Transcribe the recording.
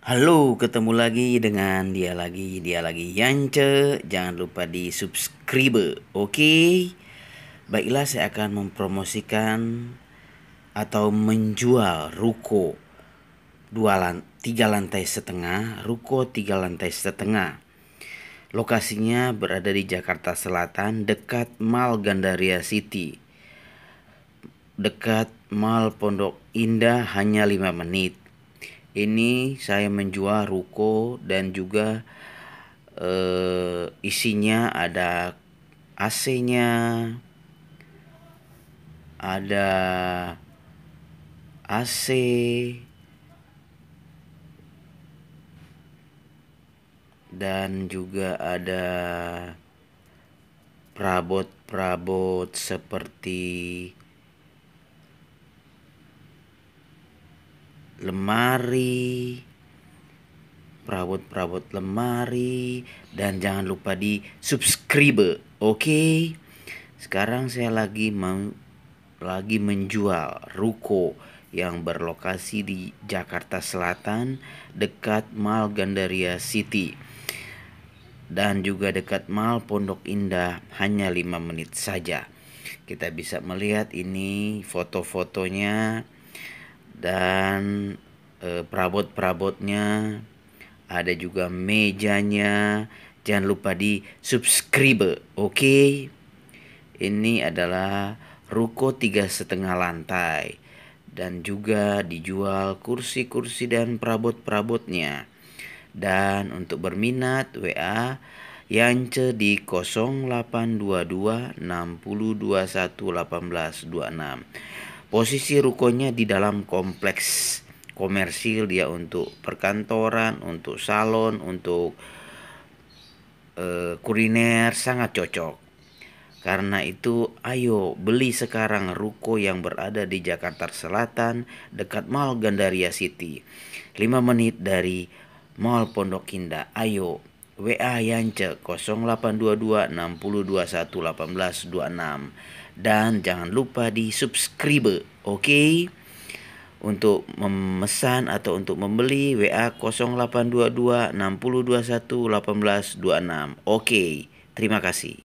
Halo, ketemu lagi dengan dia lagi, dia lagi Yance. Jangan lupa di subscribe, oke? Okay? Baiklah, saya akan mempromosikan atau menjual ruko dua lantai tiga lantai setengah, ruko tiga lantai setengah. Lokasinya berada di Jakarta Selatan, dekat Mall Gandaria City. Dekat Mall Pondok Indah hanya lima menit ini saya menjual ruko dan juga eh, isinya ada AC-nya ada AC dan juga ada perabot-perabot seperti lemari, perabot-perabot lemari, dan jangan lupa di subscribe. Oke, okay? sekarang saya lagi mau lagi menjual ruko yang berlokasi di Jakarta Selatan dekat Mall Gandaria City dan juga dekat Mall Pondok Indah hanya 5 menit saja. Kita bisa melihat ini foto-fotonya dan eh, perabot-perabotnya ada juga mejanya jangan lupa di subscribe oke okay? ini adalah ruko tiga setengah lantai dan juga dijual kursi-kursi dan perabot-perabotnya dan untuk berminat WA Yance di 0822 6021 1826 posisi rukonya di dalam kompleks komersil dia untuk perkantoran, untuk salon, untuk uh, kuliner sangat cocok. Karena itu, ayo beli sekarang ruko yang berada di Jakarta Selatan dekat Mall Gandaria City. 5 menit dari Mall Pondok Indah. Ayo WA Yance 0822 1826 dan jangan lupa di subscribe oke untuk memesan atau untuk membeli WA 0822 6021 1826 oke terima kasih